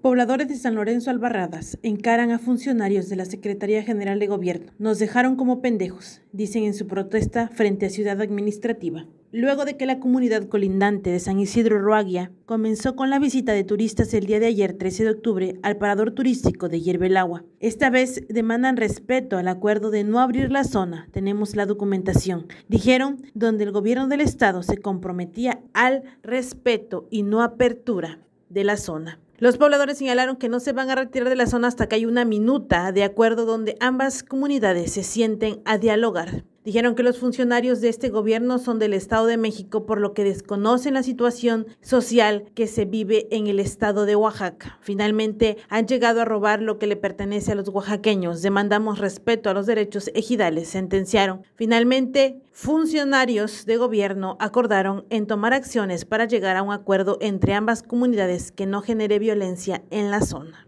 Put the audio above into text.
Pobladores de San Lorenzo Albarradas encaran a funcionarios de la Secretaría General de Gobierno. Nos dejaron como pendejos, dicen en su protesta frente a Ciudad Administrativa. Luego de que la comunidad colindante de San Isidro Roaguia comenzó con la visita de turistas el día de ayer, 13 de octubre, al parador turístico de Hierbelagua. Esta vez demandan respeto al acuerdo de no abrir la zona. Tenemos la documentación. Dijeron donde el gobierno del estado se comprometía al respeto y no apertura de la zona. Los pobladores señalaron que no se van a retirar de la zona hasta que hay una minuta de acuerdo donde ambas comunidades se sienten a dialogar. Dijeron que los funcionarios de este gobierno son del Estado de México, por lo que desconocen la situación social que se vive en el estado de Oaxaca. Finalmente, han llegado a robar lo que le pertenece a los oaxaqueños. Demandamos respeto a los derechos ejidales, sentenciaron. Finalmente, funcionarios de gobierno acordaron en tomar acciones para llegar a un acuerdo entre ambas comunidades que no genere violencia en la zona.